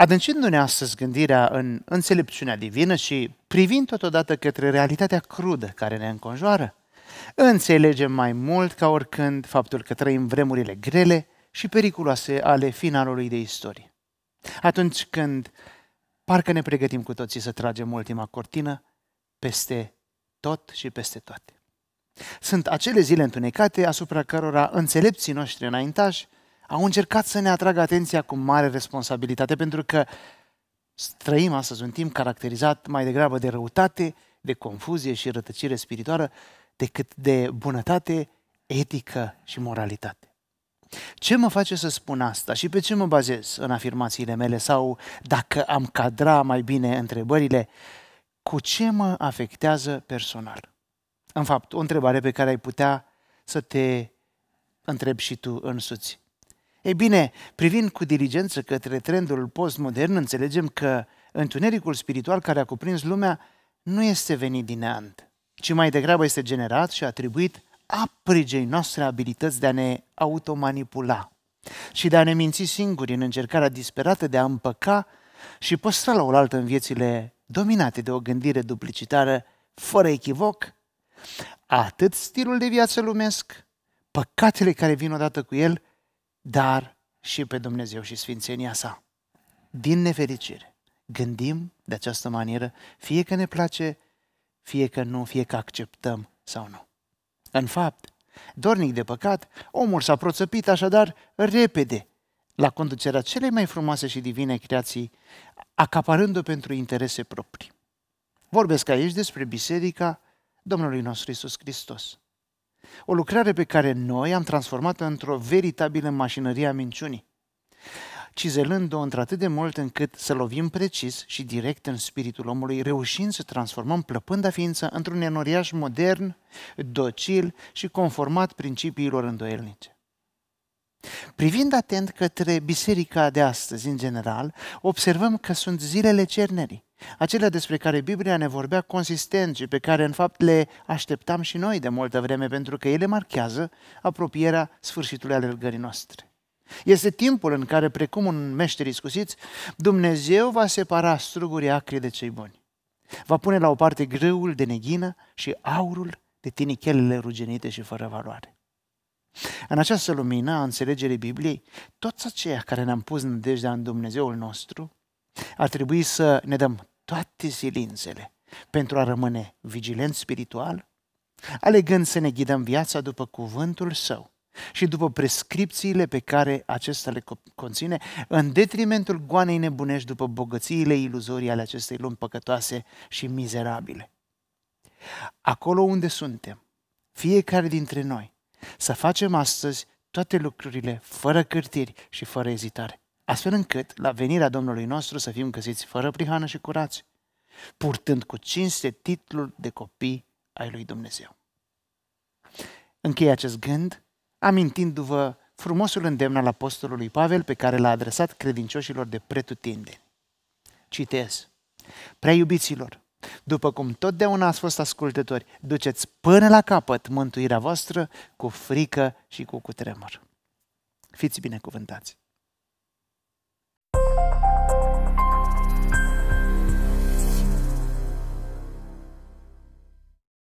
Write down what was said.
Adâncindu-ne astăzi gândirea în înțelepciunea divină și privind totodată către realitatea crudă care ne înconjoară, înțelegem mai mult ca oricând faptul că trăim vremurile grele și periculoase ale finalului de istorie. Atunci când parcă ne pregătim cu toții să tragem ultima cortină peste tot și peste toate. Sunt acele zile întunecate asupra cărora înțelepții noștri înaintași au încercat să ne atragă atenția cu mare responsabilitate, pentru că trăim astăzi un timp caracterizat mai degrabă de răutate, de confuzie și rătăcire spirituală, decât de bunătate, etică și moralitate. Ce mă face să spun asta și pe ce mă bazez în afirmațiile mele sau dacă am cadra mai bine întrebările, cu ce mă afectează personal? În fapt, o întrebare pe care ai putea să te întrebi și tu însuți. Ei bine, privind cu diligență către trendul postmodern, înțelegem că întunericul spiritual care a cuprins lumea nu este venit din neant, ci mai degrabă este generat și atribuit aprigei noastre abilități de a ne automanipula și de a ne minți singuri în încercarea disperată de a împăca și păstra la oaltă în viețile dominate de o gândire duplicitară fără echivoc, atât stilul de viață lumesc, păcatele care vin odată cu el, dar și pe Dumnezeu și sfințenia sa. Din nefericire, gândim de această manieră, fie că ne place, fie că nu, fie că acceptăm sau nu. În fapt, dornic de păcat, omul s-a proțăpit așadar repede la conducerea celei mai frumoase și divine creații, acaparându o pentru interese proprii. Vorbesc aici despre biserica Domnului nostru Isus Hristos. O lucrare pe care noi am transformat-o într-o veritabilă mașinărie a minciunii, cizelând-o într-atât de mult încât să lovim precis și direct în spiritul omului, reușind să transformăm plăpânda ființă într-un enoriaș modern, docil și conformat principiilor îndoielnice. Privind atent către biserica de astăzi, în general, observăm că sunt zilele cernerii, acelea despre care Biblia ne vorbea consistent și pe care, în fapt, le așteptam și noi de multă vreme, pentru că ele marchează apropierea sfârșitului alergării noastre. Este timpul în care, precum un meșter iscusiți, Dumnezeu va separa strugurii acri de cei buni. Va pune la o parte grâul de neghină și aurul de tinichelele rugenite și fără valoare. În această lumină a înțelegerii Bibliei, toți aceia care ne-am pus nădejdea în Dumnezeul nostru, ar trebui să ne dăm toate silințele pentru a rămâne vigilent spiritual, alegând să ne ghidăm viața după cuvântul Său și după prescripțiile pe care acesta le conține, în detrimentul goanei nebunești după bogățiile iluzorii ale acestei lumi păcătoase și mizerabile. Acolo unde suntem, fiecare dintre noi să facem astăzi toate lucrurile fără cârtiri și fără ezitare, astfel încât la venirea Domnului nostru să fim găsiți fără prihană și curați, purtând cu cinste titlul de copii ai lui Dumnezeu. Închei acest gând amintindu-vă frumosul îndemn al apostolului Pavel pe care l-a adresat credincioșilor de pretutindeni. Citez. Prea iubiților, după cum totdeauna ați fost ascultători, duceți până la capăt mântuirea voastră cu frică și cu cutremur. Fiți binecuvântați!